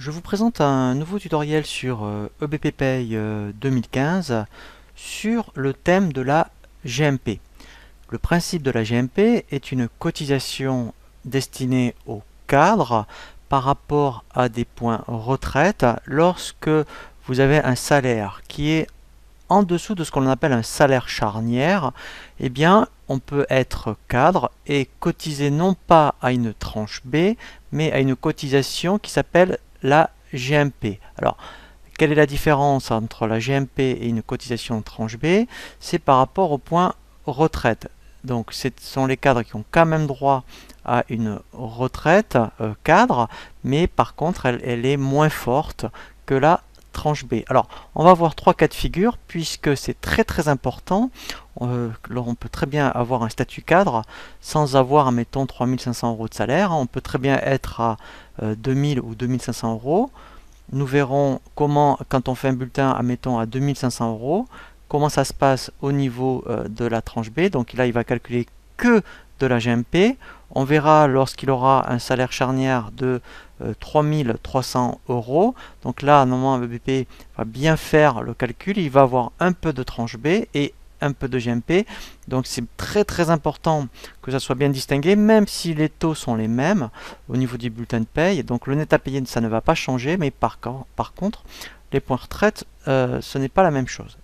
Je vous présente un nouveau tutoriel sur EBP euh, e Pay 2015 euh, sur le thème de la GMP. Le principe de la GMP est une cotisation destinée au cadre par rapport à des points retraite lorsque vous avez un salaire qui est en dessous de ce qu'on appelle un salaire charnière, eh bien, on peut être cadre et cotiser non pas à une tranche B, mais à une cotisation qui s'appelle la GMP. Alors, quelle est la différence entre la GMP et une cotisation tranche B C'est par rapport au point retraite. Donc ce sont les cadres qui ont quand même droit à une retraite euh, cadre, mais par contre elle, elle est moins forte que la tranche B. Alors, on va voir trois cas de figure, puisque c'est très très important. Euh, on peut très bien avoir un statut cadre sans avoir, mettons, 3500 euros de salaire. On peut très bien être à 2000 euh, ou 2500 euros. Nous verrons comment, quand on fait un bulletin, mettons à 2500 euros, comment ça se passe au niveau euh, de la tranche B. Donc là, il va calculer que de la GMP. On verra lorsqu'il aura un salaire charnière de 3300 euh, euros. Donc là, à un moment, va bien faire le calcul. Il va avoir un peu de tranche B et un peu de GMP. Donc c'est très très important que ça soit bien distingué, même si les taux sont les mêmes au niveau du bulletin de paye. Donc le net à payer, ça ne va pas changer, mais par, par contre, les points retraite, euh, ce n'est pas la même chose.